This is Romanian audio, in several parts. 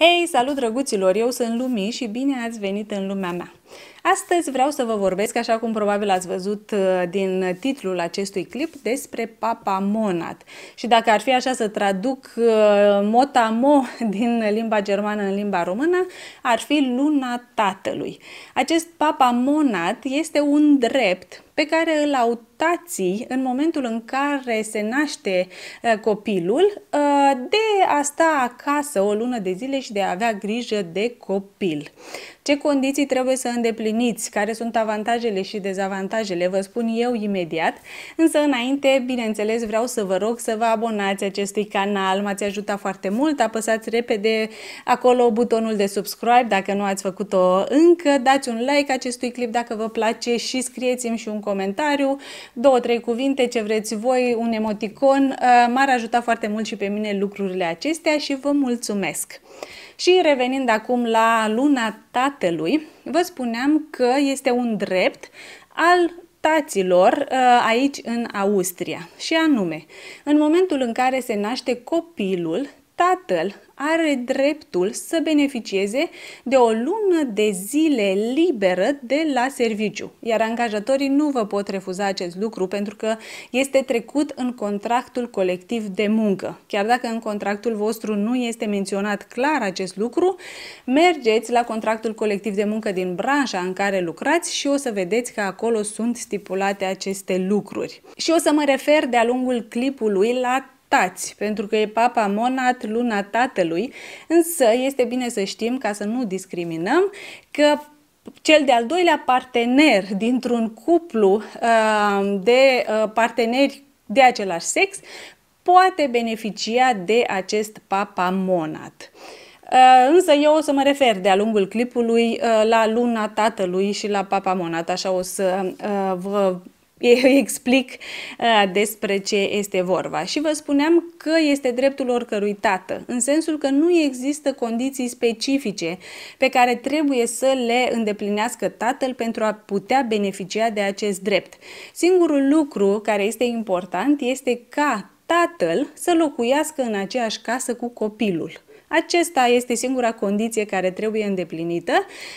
Hei, salut drăguților! Eu sunt Lumi și bine ați venit în lumea mea! Astăzi vreau să vă vorbesc, așa cum probabil ați văzut uh, din titlul acestui clip, despre Papa Monat. Și dacă ar fi așa să traduc uh, motamo din limba germană în limba română, ar fi luna tatălui. Acest Papa Monat este un drept pe care îl au tații în momentul în care se naște uh, copilul de a sta acasă o lună de zile și de a avea grijă de copil. Ce condiții trebuie să îndepliniți, care sunt avantajele și dezavantajele, vă spun eu imediat, însă înainte, bineînțeles, vreau să vă rog să vă abonați acestui canal, m-ați ajutat foarte mult, apăsați repede acolo butonul de subscribe dacă nu ați făcut-o încă, dați un like acestui clip dacă vă place și scrieți-mi și un comentariu, două, trei cuvinte, ce vreți voi, un emoticon, uh, m-ar ajuta foarte mult și pe mine lucrurile acestea și vă mulțumesc! Și revenind acum la luna tatălui, vă spuneam că este un drept al taților uh, aici în Austria. Și anume, în momentul în care se naște copilul, tatăl are dreptul să beneficieze de o lună de zile liberă de la serviciu, iar angajatorii nu vă pot refuza acest lucru pentru că este trecut în contractul colectiv de muncă. Chiar dacă în contractul vostru nu este menționat clar acest lucru, mergeți la contractul colectiv de muncă din branșa în care lucrați și o să vedeți că acolo sunt stipulate aceste lucruri. Și o să mă refer de-a lungul clipului la tați, pentru că e papa monat, luna tatălui, însă este bine să știm, ca să nu discriminăm, că cel de-al doilea partener dintr-un cuplu uh, de uh, parteneri de același sex poate beneficia de acest papa monat. Uh, însă eu o să mă refer de-a lungul clipului la luna tatălui și la papa monat, așa o să vă eu explic despre ce este vorba. Și vă spuneam că este dreptul oricărui tată, în sensul că nu există condiții specifice pe care trebuie să le îndeplinească tatăl pentru a putea beneficia de acest drept. Singurul lucru care este important este ca tatăl să locuiască în aceeași casă cu copilul. Acesta este singura condiție care trebuie îndeplinită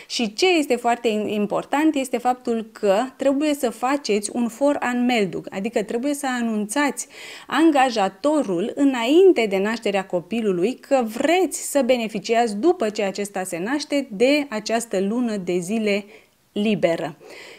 și ce este foarte important este faptul că trebuie să faceți un for anmeldug, adică trebuie să anunțați angajatorul înainte de nașterea copilului că vreți să beneficiați după ce acesta se naște de această lună de zile liberă.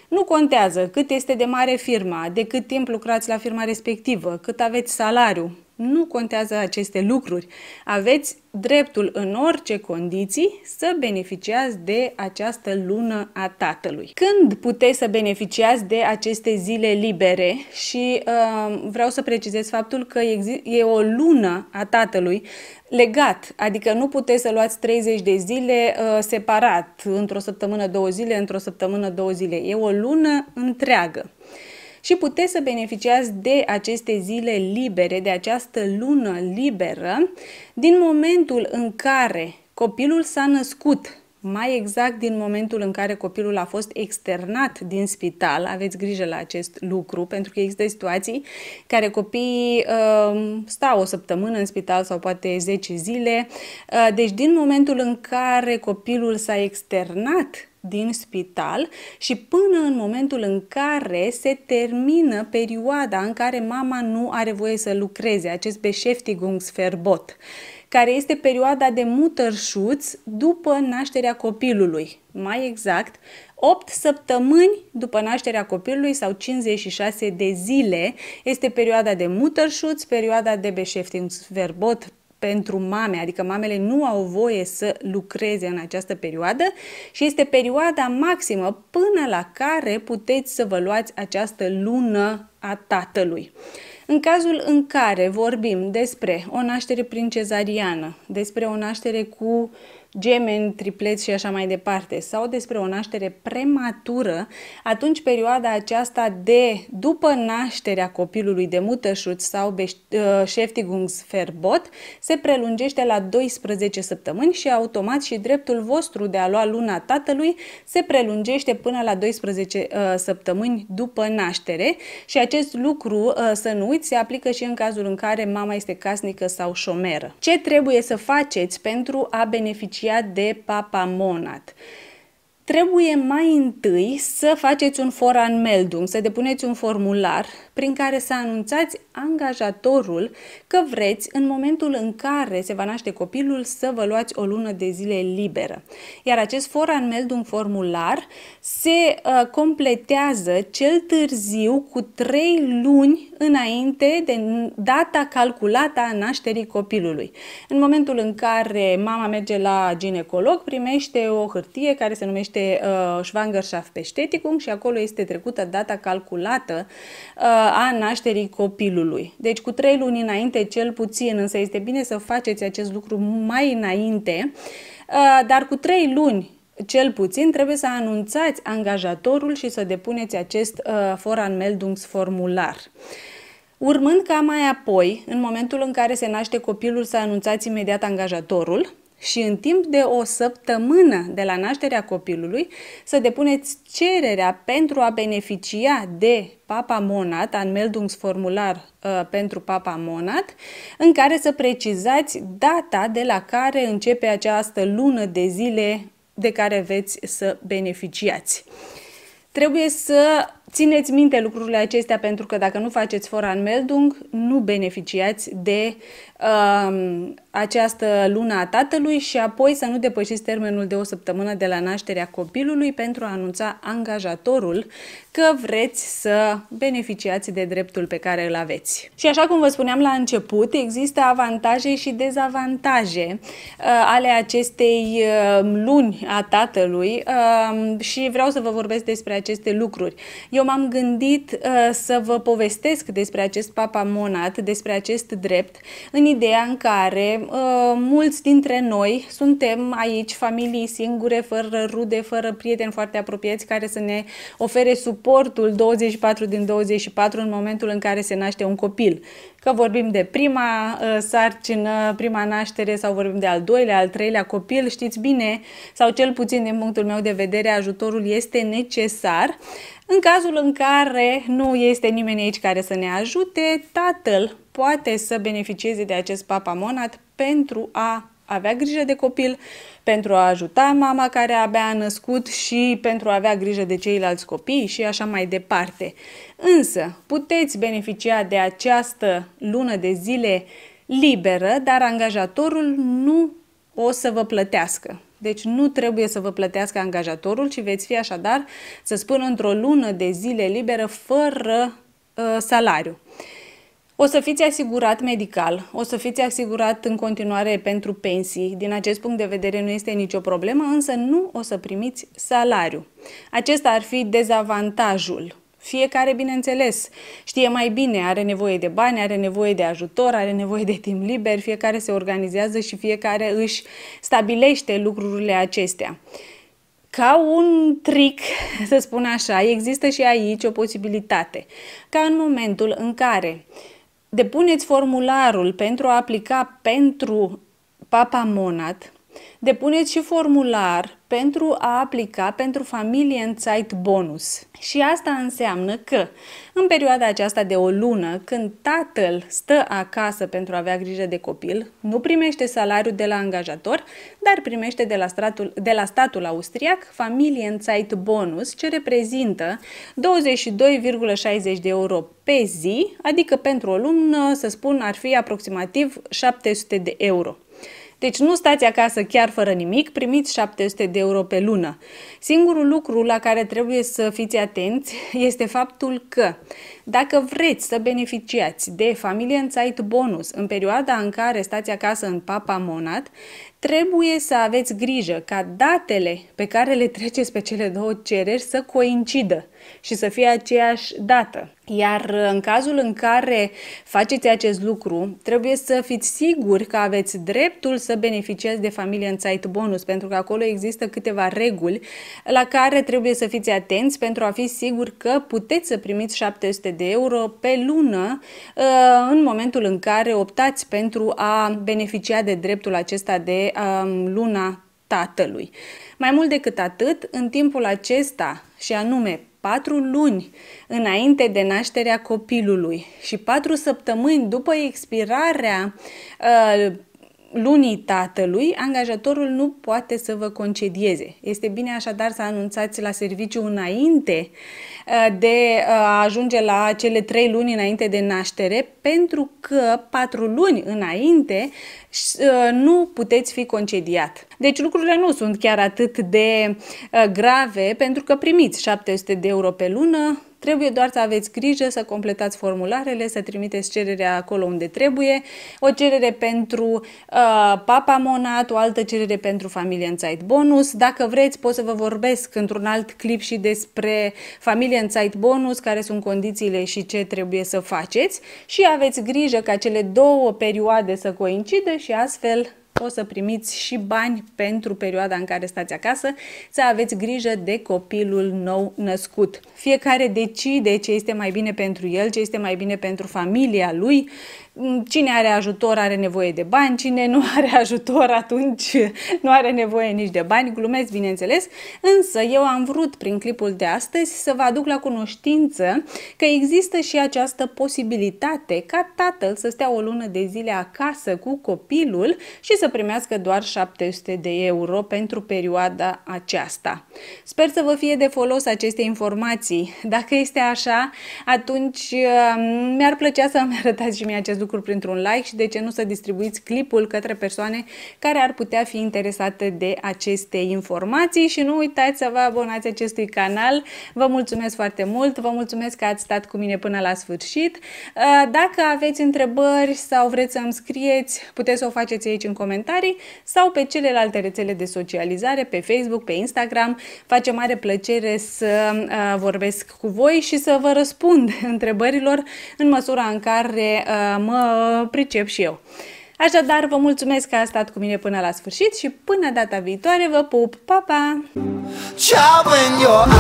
Nu contează cât este de mare firma, de cât timp lucrați la firma respectivă, cât aveți salariu, nu contează aceste lucruri. Aveți dreptul în orice condiții să beneficiați de această lună a tatălui. Când puteți să beneficiați de aceste zile libere și uh, vreau să precizez faptul că e o lună a tatălui legat, adică nu puteți să luați 30 de zile uh, separat, într-o săptămână două zile, într-o săptămână două zile. E o lună întreagă și puteți să beneficiați de aceste zile libere, de această lună liberă, din momentul în care copilul s-a născut mai exact din momentul în care copilul a fost externat din spital, aveți grijă la acest lucru, pentru că există situații care copiii uh, stau o săptămână în spital sau poate 10 zile. Uh, deci din momentul în care copilul s-a externat din spital și până în momentul în care se termină perioada în care mama nu are voie să lucreze, acest beșeftigungsferbot, care este perioada de mutărșuț după nașterea copilului. Mai exact, 8 săptămâni după nașterea copilului sau 56 de zile este perioada de mutărșuț, perioada de Beschäftigungsverbot pentru mame, adică mamele nu au voie să lucreze în această perioadă și este perioada maximă până la care puteți să vă luați această lună a tatălui. În cazul în care vorbim despre o naștere prin cezariană, despre o naștere cu gemeni, tripleți și așa mai departe, sau despre o naștere prematură, atunci perioada aceasta de după nașterea copilului de mutășut sau ă, șeftigungsferbot se prelungește la 12 săptămâni și automat și dreptul vostru de a lua luna tatălui se prelungește până la 12 uh, ă, săptămâni după naștere și acest lucru, uh, să nu uiți, se aplică și în cazul în care mama este casnică sau șomeră. Ce trebuie să faceți pentru a beneficia asociat de papamonat trebuie mai întâi să faceți un foranmeldum, să depuneți un formular prin care să anunțați angajatorul că vreți, în momentul în care se va naște copilul, să vă luați o lună de zile liberă. Iar acest foranmel un formular se uh, completează cel târziu cu 3 luni înainte de data calculată a nașterii copilului. În momentul în care mama merge la ginecolog, primește o hârtie care se numește uh, Schwangerschaft Bestätigung și acolo este trecută data calculată uh, a nașterii copilului. Deci cu trei luni înainte cel puțin, însă este bine să faceți acest lucru mai înainte, dar cu trei luni cel puțin trebuie să anunțați angajatorul și să depuneți acest uh, foranmeldungsformular. Urmând ca mai apoi, în momentul în care se naște copilul, să anunțați imediat angajatorul, și în timp de o săptămână de la nașterea copilului să depuneți cererea pentru a beneficia de Papa Monat, Anmeldungsformular uh, pentru Papa Monat, în care să precizați data de la care începe această lună de zile de care veți să beneficiați. Trebuie să Țineți minte lucrurile acestea pentru că dacă nu faceți foran meldung, nu beneficiați de uh, această lună a tatălui și apoi să nu depășiți termenul de o săptămână de la nașterea copilului pentru a anunța angajatorul că vreți să beneficiați de dreptul pe care îl aveți. Și așa cum vă spuneam la început, există avantaje și dezavantaje uh, ale acestei uh, luni a tatălui uh, și vreau să vă vorbesc despre aceste lucruri. Eu eu m-am gândit uh, să vă povestesc despre acest papa monat, despre acest drept, în ideea în care uh, mulți dintre noi suntem aici familii singure, fără rude, fără prieteni foarte apropiați care să ne ofere suportul 24 din 24 în momentul în care se naște un copil că vorbim de prima uh, sarcină, prima naștere sau vorbim de al doilea, al treilea copil, știți bine, sau cel puțin din punctul meu de vedere, ajutorul este necesar. În cazul în care nu este nimeni aici care să ne ajute, tatăl poate să beneficieze de acest papamonat pentru a avea grijă de copil, pentru a ajuta mama care abia a născut și pentru a avea grijă de ceilalți copii și așa mai departe. Însă, puteți beneficia de această lună de zile liberă, dar angajatorul nu o să vă plătească. Deci nu trebuie să vă plătească angajatorul, ci veți fi așadar, să spun, într-o lună de zile liberă fără uh, salariu. Uh, o să fiți asigurat medical, o să fiți asigurat în continuare pentru pensii. Din acest punct de vedere nu este nicio problemă, însă nu o să primiți salariu. Acesta ar fi dezavantajul. Fiecare, bineînțeles, știe mai bine, are nevoie de bani, are nevoie de ajutor, are nevoie de timp liber, fiecare se organizează și fiecare își stabilește lucrurile acestea ca un trick, să spun așa, există și aici o posibilitate ca în momentul în care Depuneți formularul pentru a aplica pentru Papa Monat Depuneți și formular pentru a aplica pentru familie în site bonus. Și asta înseamnă că în perioada aceasta de o lună, când tatăl stă acasă pentru a avea grijă de copil, nu primește salariul de la angajator, dar primește de la, stratul, de la statul austriac familie în site bonus, ce reprezintă 22,60 de euro pe zi, adică pentru o lună, să spun, ar fi aproximativ 700 de euro. Deci nu stați acasă chiar fără nimic, primiți 700 de euro pe lună. Singurul lucru la care trebuie să fiți atenți este faptul că dacă vreți să beneficiați de Familie Insight Bonus în perioada în care stați acasă în Papa Monat, trebuie să aveți grijă ca datele pe care le treceți pe cele două cereri să coincidă și să fie aceeași dată. Iar în cazul în care faceți acest lucru, trebuie să fiți siguri că aveți dreptul să beneficiați de familie în site bonus, pentru că acolo există câteva reguli la care trebuie să fiți atenți pentru a fi siguri că puteți să primiți 700 de euro pe lună uh, în momentul în care optați pentru a beneficia de dreptul acesta de um, luna tatălui. Mai mult decât atât, în timpul acesta, și anume patru luni înainte de nașterea copilului și patru săptămâni după expirarea uh, lunii tatălui, angajatorul nu poate să vă concedieze. Este bine așadar să anunțați la serviciu înainte uh, de uh, a ajunge la cele trei luni înainte de naștere, pentru că patru luni înainte uh, nu puteți fi concediat. Deci lucrurile nu sunt chiar atât de grave, pentru că primiți 700 de euro pe lună, Trebuie doar să aveți grijă să completați formularele, să trimiteți cererea acolo unde trebuie, o cerere pentru uh, monat, o altă cerere pentru familie în bonus. Dacă vreți, pot să vă vorbesc într-un alt clip și despre familie în bonus, care sunt condițiile și ce trebuie să faceți și aveți grijă ca cele două perioade să coincidă și astfel o să primiți și bani pentru perioada în care stați acasă, să aveți grijă de copilul nou născut. Fiecare decide ce este mai bine pentru el, ce este mai bine pentru familia lui, cine are ajutor are nevoie de bani, cine nu are ajutor atunci nu are nevoie nici de bani, glumesc bineînțeles, însă eu am vrut prin clipul de astăzi să vă aduc la cunoștință că există și această posibilitate ca tatăl să stea o lună de zile acasă cu copilul și să primească doar 700 de euro pentru perioada aceasta. Sper să vă fie de folos aceste informații. Dacă este așa, atunci uh, mi-ar plăcea să-mi arătați și mie acest lucru printr-un like și de ce nu să distribuiți clipul către persoane care ar putea fi interesate de aceste informații și nu uitați să vă abonați acestui canal. Vă mulțumesc foarte mult, vă mulțumesc că ați stat cu mine până la sfârșit. Uh, dacă aveți întrebări sau vreți să îmi scrieți, puteți să o faceți aici în comentarii comentarii sau pe celelalte rețele de socializare, pe Facebook, pe Instagram. Face mare plăcere să uh, vorbesc cu voi și să vă răspund întrebărilor în măsura în care uh, mă pricep și eu. Așadar, vă mulțumesc că a stat cu mine până la sfârșit și până data viitoare vă pup! Pa, pa! Ciao